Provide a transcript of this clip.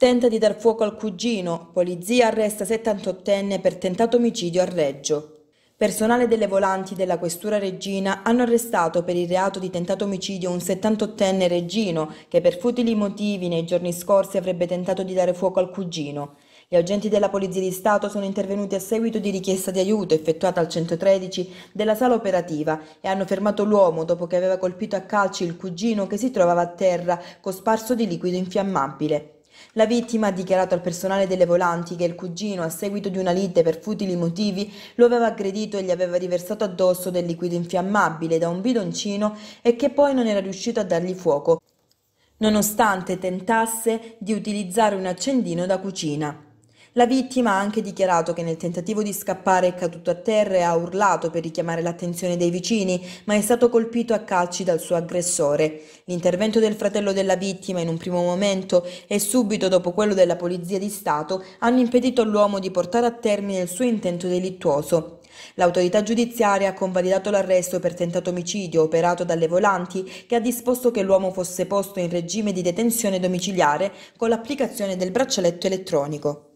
Tenta di dar fuoco al cugino, polizia arresta 78enne per tentato omicidio a Reggio. Personale delle volanti della Questura Regina hanno arrestato per il reato di tentato omicidio un 78enne regino che per futili motivi nei giorni scorsi avrebbe tentato di dare fuoco al cugino. Gli agenti della Polizia di Stato sono intervenuti a seguito di richiesta di aiuto effettuata al 113 della sala operativa e hanno fermato l'uomo dopo che aveva colpito a calci il cugino che si trovava a terra cosparso di liquido infiammabile. La vittima ha dichiarato al personale delle volanti che il cugino, a seguito di una lite per futili motivi, lo aveva aggredito e gli aveva riversato addosso del liquido infiammabile da un bidoncino e che poi non era riuscito a dargli fuoco, nonostante tentasse di utilizzare un accendino da cucina. La vittima ha anche dichiarato che nel tentativo di scappare è caduto a terra e ha urlato per richiamare l'attenzione dei vicini, ma è stato colpito a calci dal suo aggressore. L'intervento del fratello della vittima in un primo momento e subito dopo quello della Polizia di Stato hanno impedito all'uomo di portare a termine il suo intento delittuoso. L'autorità giudiziaria ha convalidato l'arresto per tentato omicidio operato dalle volanti che ha disposto che l'uomo fosse posto in regime di detenzione domiciliare con l'applicazione del braccialetto elettronico.